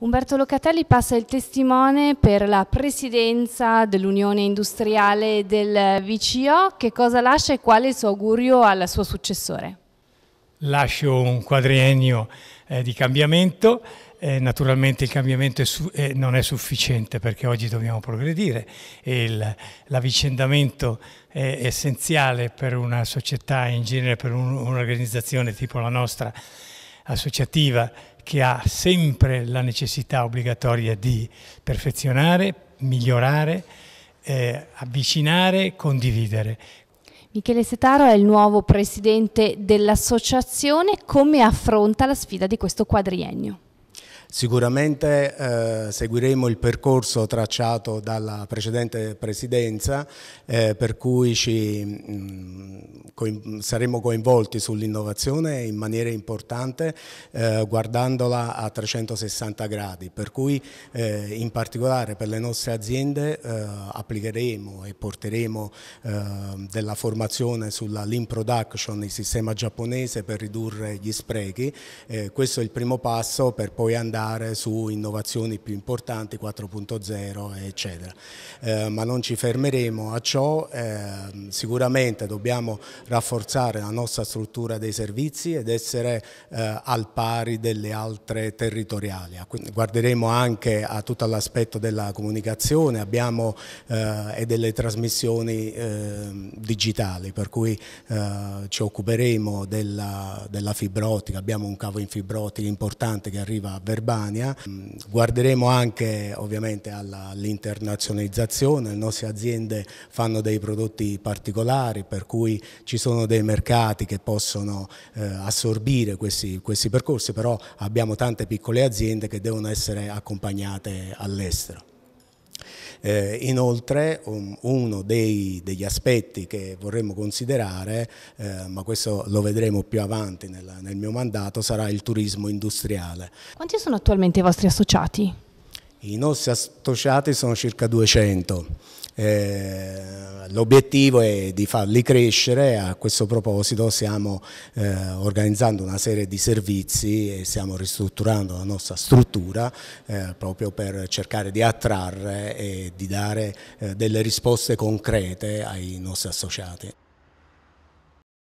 Umberto Locatelli passa il testimone per la presidenza dell'Unione Industriale del VCO. Che cosa lascia e quale il suo augurio al suo successore? Lascio un quadriennio eh, di cambiamento. Eh, naturalmente il cambiamento è eh, non è sufficiente perché oggi dobbiamo progredire e l'avvicendamento è essenziale per una società in genere, per un'organizzazione tipo la nostra associativa che ha sempre la necessità obbligatoria di perfezionare, migliorare, eh, avvicinare, condividere. Michele Setaro è il nuovo presidente dell'associazione, come affronta la sfida di questo quadriennio? Sicuramente eh, seguiremo il percorso tracciato dalla precedente presidenza eh, per cui ci, mh, mm, coin, saremo coinvolti sull'innovazione in maniera importante eh, guardandola a 360 gradi, per cui eh, in particolare per le nostre aziende eh, applicheremo e porteremo eh, della formazione sulla lean production, il sistema giapponese per ridurre gli sprechi, questo è il primo passo per poi andare andare su innovazioni più importanti, 4.0 eccetera. Eh, ma non ci fermeremo a ciò, eh, sicuramente dobbiamo rafforzare la nostra struttura dei servizi ed essere eh, al pari delle altre territoriali. Guarderemo anche a tutto l'aspetto della comunicazione abbiamo, eh, e delle trasmissioni ehm, digitali, per cui eh, ci occuperemo della, della fibra ottica, abbiamo un cavo in fibra ottica importante che arriva a Verbano, Albania. Mm, guarderemo anche ovviamente all'internazionalizzazione, le nostre aziende fanno dei prodotti particolari per cui ci sono dei mercati che possono eh, assorbire questi, questi percorsi, però abbiamo tante piccole aziende che devono essere accompagnate all'estero. Eh, inoltre um, uno dei, degli aspetti che vorremmo considerare, eh, ma questo lo vedremo più avanti nel, nel mio mandato, sarà il turismo industriale. Quanti sono attualmente i vostri associati? I nostri associati sono circa 200. Eh, l'obiettivo è di farli crescere, a questo proposito stiamo eh, organizzando una serie di servizi e stiamo ristrutturando la nostra struttura eh, proprio per cercare di attrarre e di dare eh, delle risposte concrete ai nostri associati.